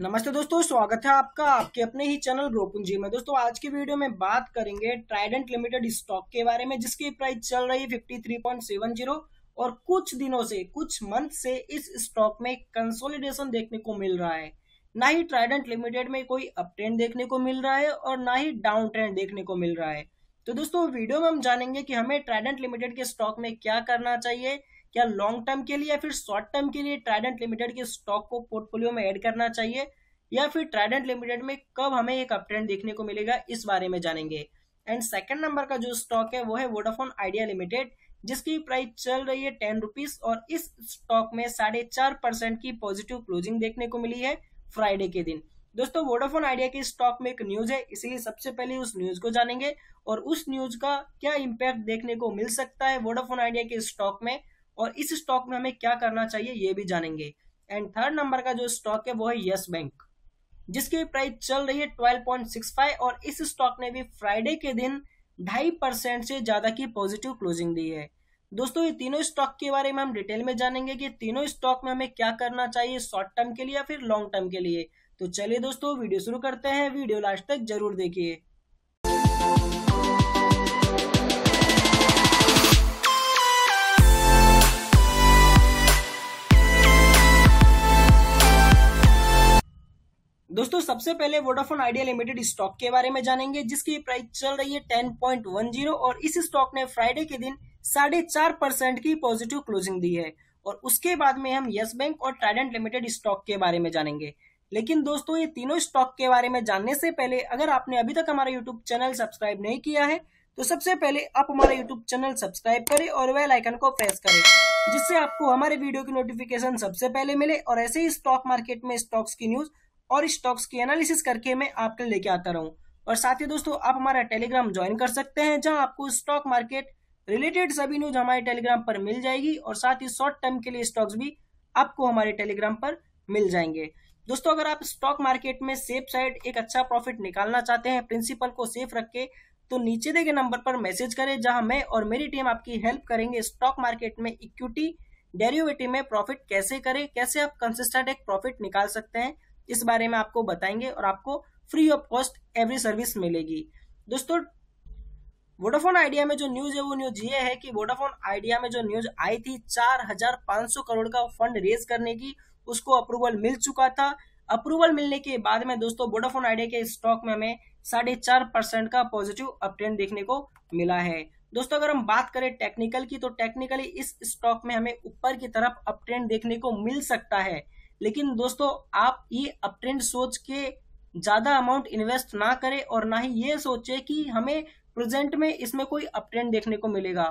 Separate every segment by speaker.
Speaker 1: नमस्ते दोस्तों स्वागत है आपका आपके अपने ही चैनल रोपुंजी में दोस्तों आज के वीडियो में बात करेंगे ट्राइडेंट लिमिटेड स्टॉक के बारे में जिसकी प्राइस चल रही है 53.70 और कुछ दिनों से कुछ मंथ से इस स्टॉक में कंसोलिडेशन देखने को मिल रहा है ना ही ट्राइडेंट लिमिटेड में कोई अप देखने को मिल रहा है और ना ही डाउन ट्रेंड देखने को मिल रहा है तो दोस्तों वीडियो में हम जानेंगे कि हमें ट्राइडेंट लिमिटेड के स्टॉक में क्या करना चाहिए क्या लॉन्ग टर्म के लिए या फिर शॉर्ट टर्म के लिए ट्राइडेंट लिमिटेड के स्टॉक को पोर्टफोलियो में ऐड करना चाहिए या फिर ट्राइडेंट लिमिटेड में कब हमें एक अपट्रेंड देखने को मिलेगा इस बारे में जानेंगे एंड सेकेंड नंबर का जो स्टॉक है वो है वोडाफोन आइडिया लिमिटेड जिसकी प्राइस चल रही है टेन रुपीज और इस स्टॉक में साढ़े चार परसेंट की पॉजिटिव क्लोजिंग देखने को मिली है फ्राइडे के दिन दोस्तों वोडाफोन आइडिया के स्टॉक में एक न्यूज है इसलिए सबसे पहले उस न्यूज को जानेंगे और उस न्यूज का क्या इम्पैक्ट देखने को मिल सकता है वोडाफोन आइडिया के स्टॉक में और इस स्टॉक में हमें क्या करना चाहिए ये भी जानेंगे एंड थर्ड नंबर का जो स्टॉक है वो है यस बैंक जिसकी प्राइस चल रही है ट्वेल्व फाइव और इस स्टॉक ने भी फ्राइडे के दिन ढाई परसेंट से ज्यादा की पॉजिटिव क्लोजिंग दी है दोस्तों ये तीनों स्टॉक के बारे में हम डिटेल में जानेंगे कि तीनों स्टॉक में हमें क्या करना चाहिए शॉर्ट टर्म के लिए या फिर लॉन्ग टर्म के लिए तो चलिए दोस्तों वीडियो शुरू करते हैं वीडियो लास्ट तक जरूर देखिए दोस्तों सबसे पहले वोडाफोन आइडिया लिमिटेड स्टॉक के बारे में जानेंगे जिसकी प्राइस चल रही है टेन पॉइंट वन जीरो और इस स्टॉक ने फ्राइडे के दिन साढ़े चार परसेंट की पॉजिटिव क्लोजिंग दी है और उसके बाद में हम यस बैंक और ट्राइडेंट लिमिटेड स्टॉक के बारे में जानेंगे लेकिन दोस्तों ये तीनों स्टॉक के बारे में जानने से पहले अगर आपने अभी तक हमारा यूट्यूब चैनल सब्सक्राइब नहीं किया है तो सबसे पहले आप हमारा यूट्यूब चैनल सब्सक्राइब करें और वेल आइकन को प्रेस करें जिससे आपको हमारे वीडियो की नोटिफिकेशन सबसे पहले मिले और ऐसे ही स्टॉक मार्केट में स्टॉक्स की न्यूज़ और स्टॉक्स की एनालिसिस करके मैं आपके लेके आता रहूँ और साथ ही दोस्तों आप हमारा टेलीग्राम ज्वाइन कर सकते हैं जहां आपको स्टॉक मार्केट रिलेटेड सभी न्यूज हमारे टेलीग्राम पर मिल जाएगी और साथ ही शॉर्ट टर्म के लिए स्टॉक्स भी आपको हमारे टेलीग्राम पर मिल जाएंगे दोस्तों अगर आप स्टॉक मार्केट में सेफ साइड एक अच्छा प्रॉफिट निकालना चाहते हैं प्रिंसिपल को सेफ रख के तो नीचे दे गए नंबर पर मैसेज करें जहां मैं और मेरी टीम आपकी हेल्प करेंगे स्टॉक मार्केट में इक्विटी डेरिवेटिव में प्रॉफिट कैसे करें कैसे आप कंसिस्टेंट एक प्रॉफिट निकाल सकते हैं इस बारे में आपको बताएंगे और आपको free of cost every service मिलेगी दोस्तों वोडाफोन आइडिया में जो न्यूज है वो न्यूज ये है कि वोडाफोन आइडिया में जो न्यूज आई थी 4,500 करोड़ का फंड रेज करने की उसको अप्रूवल मिल चुका था अप्रूवल मिलने के बाद में दोस्तों वोडाफोन आइडिया के स्टॉक में हमें साढ़े चार परसेंट का पॉजिटिव अपट्रेंड देखने को मिला है दोस्तों अगर हम बात करें टेक्निकल की तो टेक्निकली इस स्टॉक में हमें ऊपर की तरफ अपट्रेंड देखने को मिल सकता है लेकिन दोस्तों आप ये अपट्रेंड सोच के ज्यादा अमाउंट इन्वेस्ट ना करें और ना ही ये सोचे कि हमें प्रेजेंट में इसमें कोई अपट्रेंड देखने को मिलेगा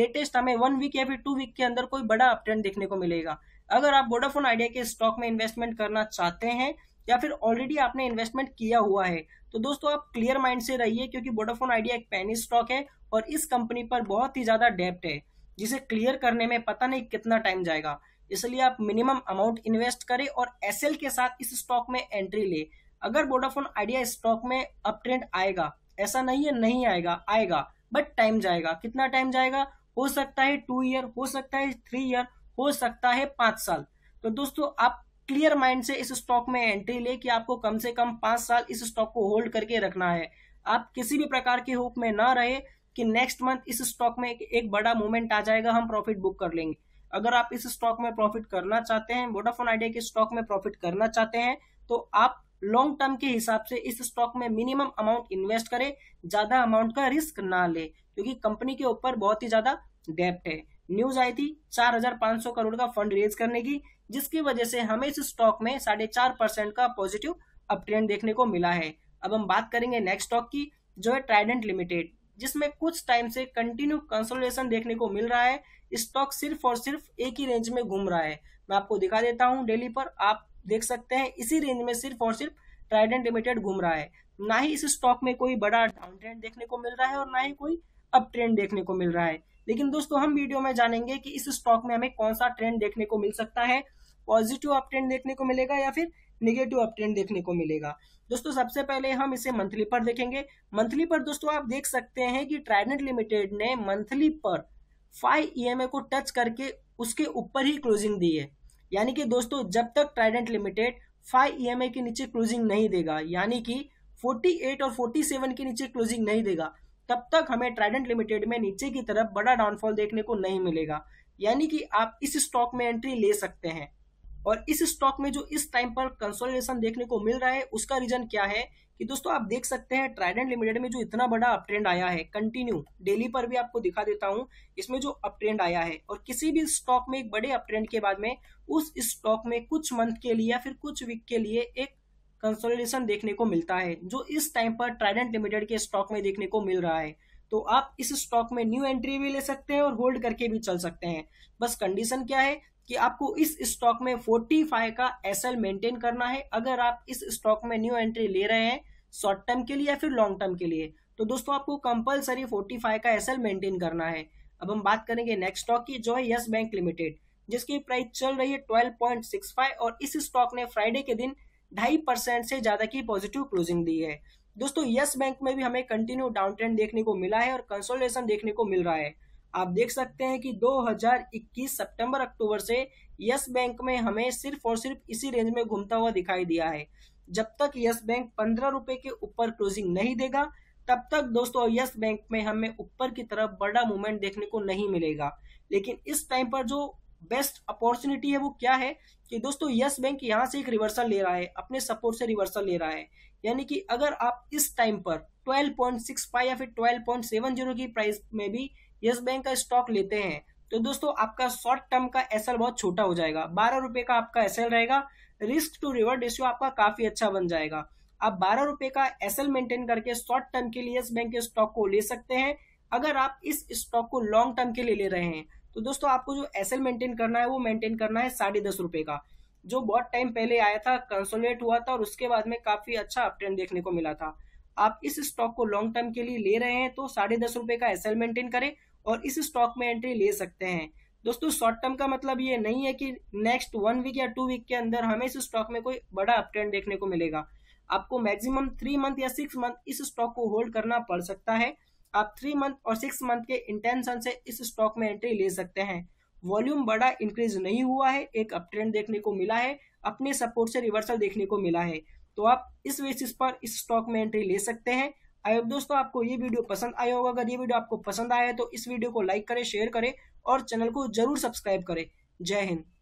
Speaker 1: लेटेस्ट हमें वन वीक या फिर टू वीक के अंदर कोई बड़ा अपट्रेंड देखने को मिलेगा अगर आप वोडाफोन आइडिया के स्टॉक में इन्वेस्टमेंट करना चाहते हैं या फिर ऑलरेडी आपने इन्वेस्टमेंट किया हुआ है तो दोस्तों आप क्लियर माइंड से रहिए क्योंकि वोडाफोन आइडिया एक पैनी स्टॉक है और इस कंपनी पर बहुत ही ज्यादा डेप्ट है जिसे क्लियर करने में पता नहीं कितना टाइम जाएगा इसलिए आप मिनिमम अमाउंट इन्वेस्ट करें और एस के साथ इस स्टॉक में एंट्री ले अगर वोडाफोन आइडिया स्टॉक में अप ट्रेंड आएगा ऐसा नहीं है नहीं आएगा आएगा बट टाइम जाएगा कितना टाइम जाएगा हो सकता है टू ईयर हो सकता है थ्री ईयर हो सकता है पांच साल तो दोस्तों आप क्लियर माइंड से इस स्टॉक में एंट्री ले कि आपको कम से कम पांच साल इस स्टॉक को होल्ड करके रखना है आप किसी भी प्रकार के होप में ना रहे कि नेक्स्ट मंथ इस स्टॉक में एक बड़ा मूवमेंट आ जाएगा हम प्रॉफिट बुक कर लेंगे अगर आप इस स्टॉक में प्रॉफिट करना चाहते हैं वोडाफोन आइडिया के स्टॉक में प्रॉफिट करना चाहते हैं तो आप लॉन्ग टर्म के हिसाब से इस स्टॉक में मिनिमम अमाउंट इन्वेस्ट करें ज्यादा अमाउंट का रिस्क ना ले क्योंकि कंपनी के ऊपर बहुत ही ज्यादा डेप्ट है न्यूज आई थी 4,500 करोड़ का फंड रेज करने की जिसकी वजह से हमें इस स्टॉक में साढ़े चार परसेंट का पॉजिटिव अपट्रेंड देखने को मिला है अब हम बात करेंगे नेक्स्ट स्टॉक की जो है ट्राइडेंट लिमिटेड जिसमें कुछ टाइम से कंटिन्यू कंसोलिडेशन देखने को मिल रहा है स्टॉक सिर्फ और सिर्फ एक ही रेंज में घूम रहा है मैं आपको दिखा देता हूं डेली पर आप देख सकते हैं इसी रेंज में सिर्फ और सिर्फ ट्राइडेंट लिमिटेड घूम रहा है ना ही इस स्टॉक में कोई बड़ा डाउन ट्रेंड देखने को मिल रहा है और ना ही कोई अप ट्रेंड देखने को मिल रहा है लेकिन दोस्तों हम वीडियो में जानेंगे कि इस स्टॉक में हमें कौन सा ट्रेंड देखने को मिल सकता है पॉजिटिव अप ट्रेंड देखने को मिलेगा या फिर निगेटिव अपट्रेंड देखने को मिलेगा दोस्तों सबसे पहले हम इसे मंथली पर देखेंगे मंथली पर दोस्तों आप देख सकते हैं कि ट्राइडेंट लिमिटेड ने मंथली पर फाइव ईएमए को टच करके उसके ऊपर ही क्लोजिंग दी है यानी कि दोस्तों जब तक ट्राइडेंट लिमिटेड फाइव ईएमए के नीचे क्लोजिंग नहीं देगा यानी कि 48 और 47 के नीचे क्लोजिंग नहीं देगा तब तक हमें ट्राइडेंट लिमिटेड में नीचे की तरफ बड़ा डाउनफॉल देखने को नहीं मिलेगा यानी कि आप इस स्टॉक में एंट्री ले सकते हैं और इस स्टॉक में जो इस टाइम पर कंसोलिडेशन देखने को मिल रहा है उसका रीजन क्या है कि दोस्तों आप देख सकते हैं ट्राइडेंट लिमिटेड में जो इतना बड़ा अपट्रेंड आया है कंटिन्यू डेली पर भी आपको दिखा देता हूं इसमें जो अपट्रेंड आया है और किसी भी स्टॉक में एक बड़े अपट्रेंड के बाद में उस स्टॉक में कुछ मंथ के लिए या फिर कुछ वीक के लिए एक कंसोलिडेशन देखने को मिलता है जो इस टाइम पर ट्राइडेंट लिमिटेड के स्टॉक में देखने को मिल रहा है तो आप इस स्टॉक में न्यू एंट्री भी ले सकते हैं और होल्ड करके भी चल सकते हैं बस कंडीशन क्या है कि आपको इस स्टॉक में 45 का एसएल मेंटेन करना है अगर आप इस स्टॉक में न्यू एंट्री ले रहे हैं शॉर्ट टर्म के लिए या फिर लॉन्ग टर्म के लिए तो दोस्तों आपको कंपलसरी 45 का एसएल मेंटेन करना है अब हम बात करेंगे नेक्स्ट स्टॉक की जो है यस बैंक लिमिटेड जिसकी प्राइस चल रही है फाइव और इस स्टॉक ने फ्राइडे के दिन ढाई परसेंट से ज्यादा की पॉजिटिव क्लोजिंग दी है दोस्तों यस बैंक में भी हमें कंटिन्यू डाउन ट्रेंड देखने को मिला है और कंसोलिडेशन देखने को मिल रहा है आप देख सकते हैं कि 2021 सितंबर अक्टूबर से यस बैंक में हमें सिर्फ और सिर्फ इसी रेंज में घूमता हुआ दिखाई दिया है जब तक यस बैंक पंद्रह रुपए के ऊपर क्लोजिंग नहीं देगा तब तक दोस्तों यस बैंक में हमें ऊपर की तरफ बड़ा मूवमेंट देखने को नहीं मिलेगा लेकिन इस टाइम पर जो बेस्ट अपॉर्चुनिटी है वो क्या है कि दोस्तों यस बैंक यहाँ से एक रिवर्सल ले रहा है अपने सपोर्ट से रिवर्सल ले रहा है यानी कि अगर आप इस टाइम पर 12.65 या फिर 12.70 की प्राइस में भी यस बैंक का स्टॉक लेते हैं तो दोस्तों आपका शॉर्ट टर्म का एसएल बहुत छोटा हो जाएगा बारह रुपए का आपका एसएल रहेगा रिस्क टू रिवर्ड रेशियो आपका काफी अच्छा बन जाएगा आप बारह रुपए का एसएल मेंटेन करके शॉर्ट टर्म के लिए यस बैंक के स्टॉक को ले सकते हैं अगर आप इस स्टॉक को लॉन्ग टर्म के लिए ले रहे हैं तो दोस्तों आपको जो एसएल मेंटेन करना है वो मेंटेन करना है साढ़े दस रुपए का जो बहुत टाइम पहले आया था कंसोलेट हुआ था और उसके बाद में काफी अच्छा अपट्रेंड देखने को मिला था आप इस स्टॉक को लॉन्ग टर्म के लिए ले रहे हैं तो साढ़े दस रुपए का एसएल मेंटेन करें और इस स्टॉक में एंट्री ले सकते हैं दोस्तों शॉर्ट टर्म का मतलब ये नहीं है कि नेक्स्ट वन वीक या टू वीक के अंदर हमें इस स्टॉक में कोई बड़ा अपट्रेंड देखने को मिलेगा आपको मैक्सिमम थ्री मंथ या सिक्स मंथ इस स्टॉक को होल्ड करना पड़ सकता है आप थ्री मंथ और सिक्स मंथ के इंटेंशन से इस स्टॉक में एंट्री ले सकते हैं वॉल्यूम बड़ा इंक्रीज नहीं हुआ है एक अप ट्रेंड देखने को मिला है अपने सपोर्ट से रिवर्सल देखने को मिला है तो आप इस बेसिस पर इस स्टॉक में एंट्री ले सकते हैं आई दोस्तों आपको ये वीडियो पसंद आया होगा अगर ये वीडियो आपको पसंद आया है तो इस वीडियो को लाइक करें शेयर करें और चैनल को जरूर सब्सक्राइब करें जय हिंद